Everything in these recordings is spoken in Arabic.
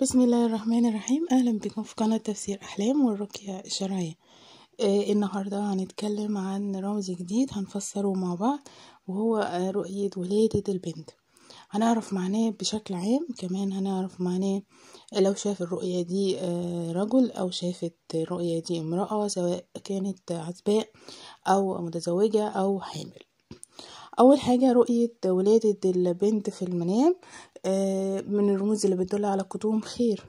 بسم الله الرحمن الرحيم اهلا بكم في قناه تفسير احلام والرقيه الشرعيه آه النهارده هنتكلم عن رمز جديد هنفسره مع بعض وهو آه رؤيه ولاده البنت هنعرف معناه بشكل عام كمان هنعرف معناه لو شاف الرؤيه دي آه رجل او شافت الرؤيه دي امراه سواء كانت عزباء او متزوجه او حامل اول حاجه رؤيه ولاده البنت في المنام آه، من الرموز اللي بتدل على قدوم خير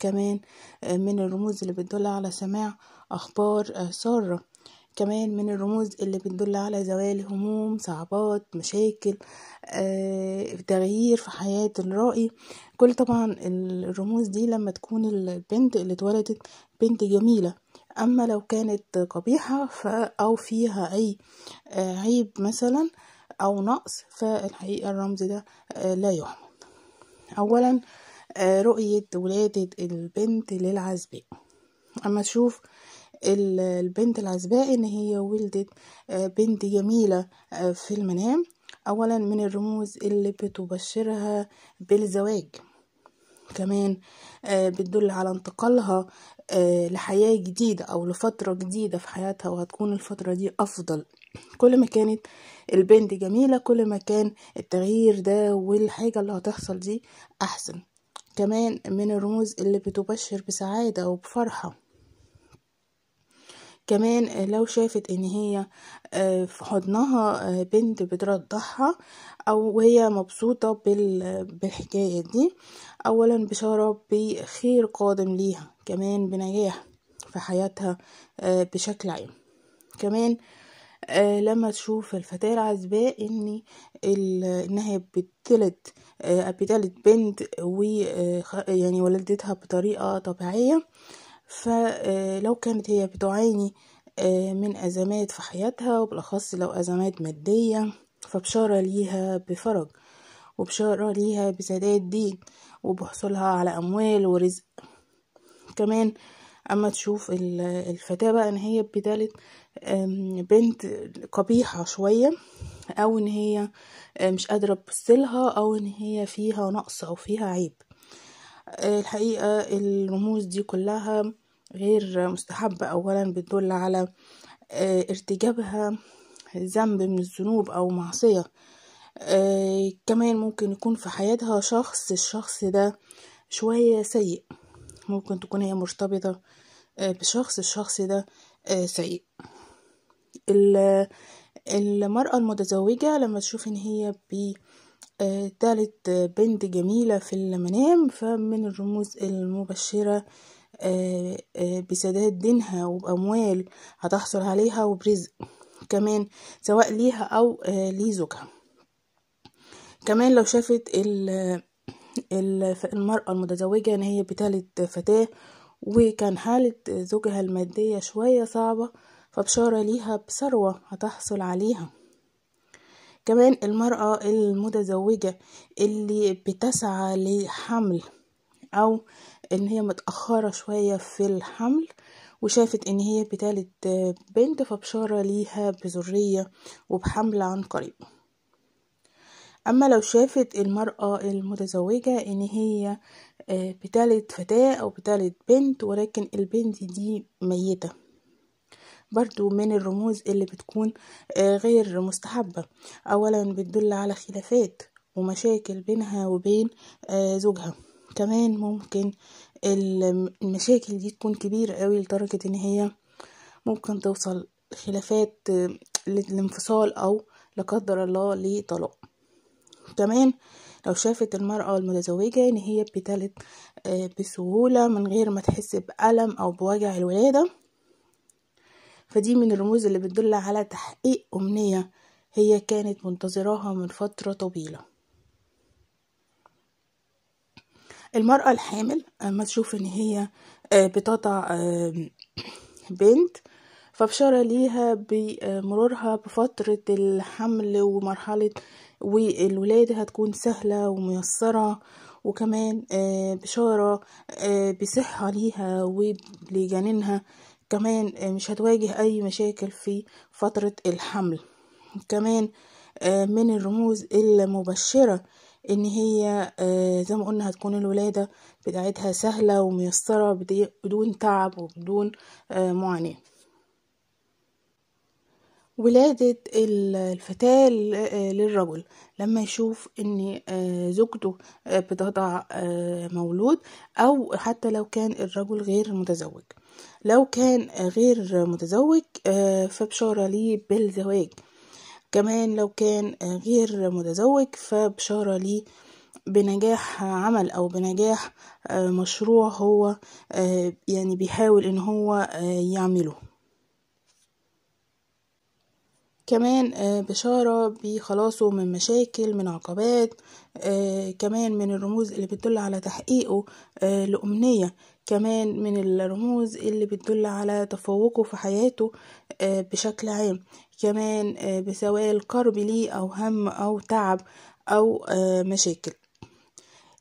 كمان آه، من الرموز اللي بتدل على سماع اخبار آه، ساره كمان من الرموز اللي بتدل على زوال هموم صعبات مشاكل تغيير في حياة الرائي كل طبعا الرموز دي لما تكون البنت اللي اتولدت بنت جميلة أما لو كانت قبيحة أو فيها أي عيب مثلا أو نقص فالحقيقة الرمز ده آه، لا يحمد أولا آه، رؤية ولادة البنت للعزباء أما تشوف البنت العزباء إن هي ولدت آه، بنت جميلة في المنام أولا من الرموز اللي بتبشرها بالزواج كمان بتدل على انتقالها لحياة جديدة أو لفترة جديدة في حياتها وهتكون الفترة دي أفضل كل ما كانت البنت جميلة كل ما كان التغيير ده والحاجة اللي هتحصل دي أحسن كمان من الرموز اللي بتبشر بسعادة وبفرحة كمان لو شافت ان هي آه، في حضنها آه، بنت بترضعها او هي مبسوطة بالحكاية دي اولا بشارة بخير قادم ليها كمان بنجاح في حياتها آه، بشكل عام كمان آه، لما تشوف الفتاة العزباء ان انها بتلد آه، بتلد بنت و آه، يعني ولدتها بطريقة طبيعية فلو كانت هي بتعاني من أزمات في حياتها وبالأخص لو أزمات مادية فبشارة ليها بفرج وبشارة ليها بسداد دين وبحصولها على أموال ورزق كمان اما تشوف الفتاة بقى ان هي بدالة بنت قبيحة شوية او ان هي مش قادرة تبصلها او ان هي فيها نقص او فيها عيب آه، الحقيقة الرموز دي كلها غير مستحبة اولا بتدل على آه، ارتجابها ذنب من الذنوب او معصية آه، كمان ممكن يكون في حياتها شخص الشخص ده شوية سيء ممكن تكون هي مرتبطة آه، بشخص الشخص ده آه، سيء المرأة المتزوجة لما تشوف ان هي بتالت آه، بنت جميلة في المنام فمن الرموز المبشرة بسداد دينها وبأموال هتحصل عليها وبرزق كمان سواء ليها أو لزوجها كمان لو شافت المرأة المتزوجة إن يعني هي بتالت فتاة وكان حالة زوجها المادية شوية صعبة فبشارة ليها بثروة هتحصل عليها كمان المرأة المتزوجة اللي بتسعى لحمل أو إن هي متأخرة شوية في الحمل وشافت إن هي بتالت بنت فبشارة ليها بذرية وبحمل عن قريب اما لو شافت المرأة المتزوجة ان هي آه، بتالت فتاة او بتالت بنت ولكن البنت دي ميتة برضو من الرموز اللي بتكون آه، غير مستحبة اولا بتدل على خلافات ومشاكل بينها وبين آه، زوجها كمان ممكن المشاكل دي تكون كبيرة قوي لدرجة ان هي ممكن توصل خلافات للانفصال او لا قدر الله لطلاق كمان لو شافت المرأة المتزوجة إن هي بتلد آه، بسهولة من غير ما تحس بألم أو بوجع الولادة فدي من الرموز اللي بتدل على تحقيق أمنية هي كانت منتظراها من فترة طويلة المرأة الحامل أما تشوف إن هي آه، بتضع بنت فبشارة ليها بمرورها بفترة الحمل ومرحلة والولادة هتكون سهلة وميسرة وكمان آه، بشارة آه، بصحة ليها ولجنينها كمان آه، مش هتواجه أي مشاكل في فترة الحمل كمان من الرموز المبشرة ان هي زي ما قلنا هتكون الولادة بتاعتها سهلة وميسرة بدون تعب وبدون معاناة ولادة الفتاة للرجل لما يشوف ان آه، زوجته آه، بتضع آه، مولود او حتى لو كان الرجل غير متزوج لو كان غير متزوج فبشارة لي بالزواج كمان لو كان غير متزوج فبشارة لي بنجاح عمل او بنجاح مشروع هو يعني بيحاول ان هو يعمله كمان آه، بشارة بخلاصه من مشاكل من عقبات آه، كمان من الرموز اللي بتدل على تحقيقه آه، لأمنية كمان من الرموز اللي بتدل على تفوقه في حياته بشكل عام كمان بسواء قرب ليه أو هم أو تعب أو مشاكل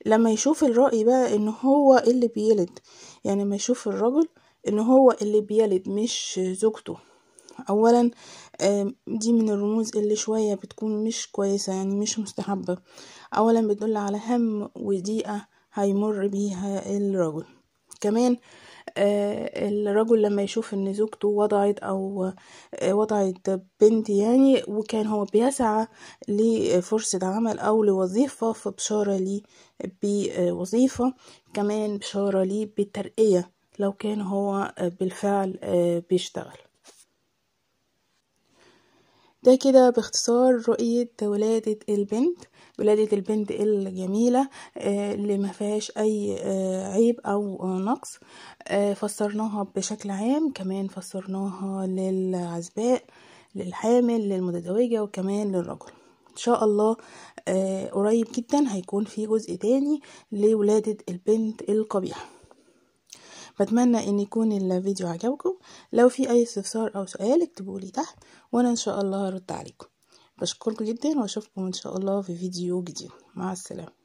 لما يشوف الرأي بقى إن هو اللي بيلد يعني لما يشوف الرجل إن هو اللي بيلد مش زوجته اولا دي من الرموز اللي شوية بتكون مش كويسة يعني مش مستحبة اولا بتدل على هم وضيقة هيمر بيها الرجل كمان آه، الرجل لما يشوف ان زوجته وضعت او آه، وضعت بنت يعني وكان هو بيسعى لفرصة عمل او لوظيفة فبشارة ليه بوظيفة كمان بشارة ليه بترقية لو كان هو بالفعل آه، بيشتغل ده كده باختصار رؤية ولادة البنت ولادة البنت الجميلة آه، اللي ما فيهاش أي آه، عيب أو نقص آه، فسرناها بشكل عام كمان فسرناها للعزباء للحامل للمتزوجة وكمان للرجل ان شاء الله قريب جدا هيكون في جزء تاني لولادة البنت القبيحة بتمنى ان يكون الفيديو عجبكم لو في اي استفسار او سؤال اكتبولي تحت وانا ان شاء الله هرد عليكم بشكركم جدا واشوفكم ان شاء الله في فيديو جديد مع السلامه